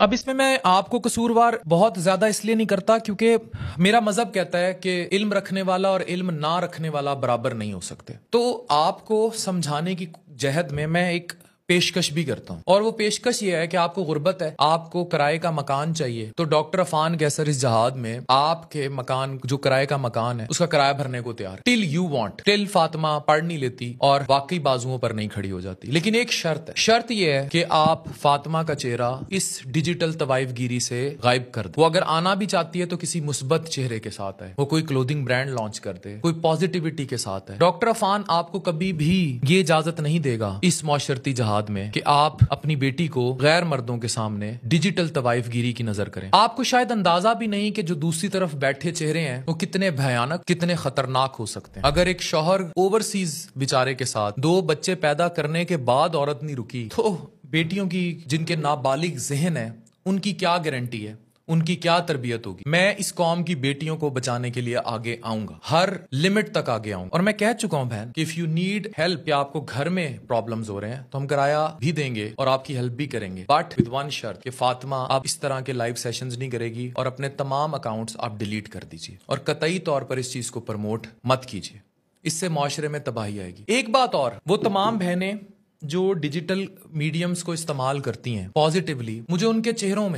अब इसमें मैं आपको कसूरवार बहुत ज्यादा इसलिए नहीं करता क्योंकि मेरा मजहब कहता है कि इल्म रखने वाला और इल्म ना रखने वाला बराबर नहीं हो सकते तो आपको समझाने की जहद में मैं एक पेशकश भी करता हूँ और वो पेशकश ये है कि आपको गुर्बत है आपको किराए का मकान चाहिए तो डॉक्टर अफान कैसर इस जहाज में आपके मकान जो किराए का मकान है उसका किराया भरने को तैयार till you want till Fatima पढ़ नहीं लेती और वाकई बाजुओं पर नहीं खड़ी हो जाती लेकिन एक शर्त है शर्त यह है कि आप फातिमा का चेहरा इस डिजिटल तवाइफ गिरी से गायब कर दो वो अगर आना भी चाहती है तो किसी मुस्बत चेहरे के साथ है वो कोई क्लोदिंग ब्रांड लॉन्च कर दे कोई पॉजिटिविटी के साथ है डॉक्टर अफान आपको कभी भी ये इजाजत नहीं देगा इस माशरती जहाज बाद में कि आप अपनी बेटी को गैर मर्दों के सामने डिजिटल तवाइफ गिरी की नजर करें आपको शायद अंदाजा भी नहीं कि जो दूसरी तरफ बैठे चेहरे हैं वो कितने भयानक कितने खतरनाक हो सकते हैं अगर एक शोहर ओवरसीज बेचारे के साथ दो बच्चे पैदा करने के बाद औरत नहीं रुकी तो बेटियों की जिनके नाबालिग जहन है उनकी क्या गारंटी है उनकी क्या तरबियत होगी मैं इस कौम की बेटियों को बचाने के लिए आगे आऊंगा हर लिमिट तक आगे आऊंगा और मैं कह चुका हूं बहन कि इफ यू नीड हेल्प या आपको घर में प्रॉब्लम्स हो रहे हैं तो हम किराया भी देंगे और आपकी हेल्प भी करेंगे बट विद वन शर्त कि फातिमा आप इस तरह के लाइव सेशंस नहीं करेगी और अपने तमाम अकाउंट्स आप डिलीट कर दीजिए और कतई तौर पर इस चीज को प्रमोट मत कीजिए इससे माशरे में तबाही आएगी एक बात और वो तमाम बहनें जो डिजिटल मीडियम्स को इस्तेमाल करती हैं पॉजिटिवली मुझे उनके चेहरों में